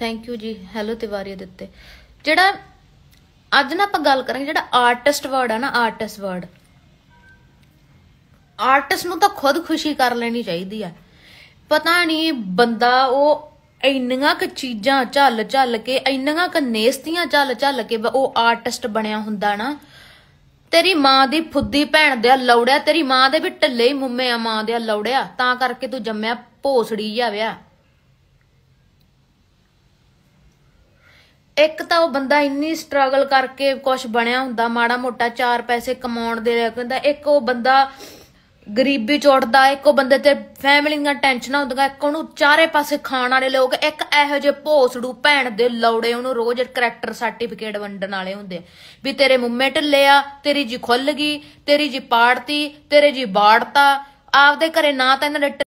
thank you ਜੀ hello ਦੇ ਦਿੱਤੇ ਜਿਹੜਾ ਅੱਜ ਨਾ ਆਪਾਂ ਗੱਲ ਕਰਾਂਗੇ ਜਿਹੜਾ ਆਰਟਿਸਟ ਵਰਡ ਆ ਨਾ ਆਰਟਿਸਟ ਵਰਡ ਆਰਟਿਸਟ ਨੂੰ ਤਾਂ ਖੁਦ ਖੁਸ਼ੀ ਕਰ ਲੈਣੀ ਚਾਹੀਦੀ ਆ ਪਤਾ ਨਹੀਂ ਬੰਦਾ ਉਹ ਇੰਨੀਆਂ ਕ ਚੀਜ਼ਾਂ ਝੱਲ ਝੱਲ ਕੇ ਇੰਨੀਆਂ ਕ ਨੇਸਤੀਆਂ ਝੱਲ ਝੱਲ ਕੇ ਉਹ ਆਰਟਿਸਟ ਬਣਿਆ ਹੁੰਦਾ ਨਾ ਤੇਰੀ ਮਾਂ ਦੀ ਫੁੱਦੀ ਭੈਣ ਦੇ ਲੌੜਿਆ ਤੇਰੀ ਮਾਂ ਦੇ ਵੀ ਢੱਲੇ ਹੀ ਮੁੰਮੇ ਆ ਮਾਂ ਦੇ ਲੌੜਿਆ ਤਾਂ ਕਰਕੇ ਤੂੰ ਜੰਮਿਆ ਭੋਸੜੀ ਜਾਵਿਆ ਇੱਕ ਤਾਂ ਉਹ ਬੰਦਾ ਇੰਨੀ ਸਟਰਗਲ ਕਰਕੇ ਕੁਝ ਬਣਿਆ ਹੁੰਦਾ ਮਾੜਾ ਮੋਟਾ ਚਾਰ ਪੈਸੇ ਕਮਾਉਣ ਦੇ ਲਈ ਕਹਿੰਦਾ ਇੱਕ ਉਹ ਬੰਦਾ ਗਰੀਬੀ ਚੋਟਦਾ ਇੱਕ ਉਹ ਬੰਦੇ ਤੇ ਫੈਮਿਲੀ ਦੀਆਂ ਟੈਨਸ਼ਨਾਂ ਹੁੰਦੀਆਂ ਇੱਕ ਉਹਨੂੰ ਚਾਰੇ ਪਾਸੇ ਖਾਣ ਵਾਲੇ ਲੋਕ ਇੱਕ ਇਹੋ ਜਿਹੇ ਭੋਸੜੂ ਭੈਣ ਦੇ ਲੌੜੇ ਉਹਨੂੰ ਰੋਜ਼ ਕਰੈਕਟਰ ਸਰਟੀਫਿਕੇਟ ਵੰਡਣ ਵਾਲੇ ਹੁੰਦੇ ਵੀ ਤੇਰੇ ਮੁੰਮੇ ਢੱਲੇ ਆ ਤੇਰੀ ਜੀ ਖੁੱਲ ਗਈ ਤੇਰੀ ਜੀ ਪਾੜਤੀ ਤੇਰੇ ਜੀ ਬਾੜਤਾ ਆਪਦੇ ਘਰੇ ਨਾ ਤਾਂ ਇਹਨਾਂ ਦੇ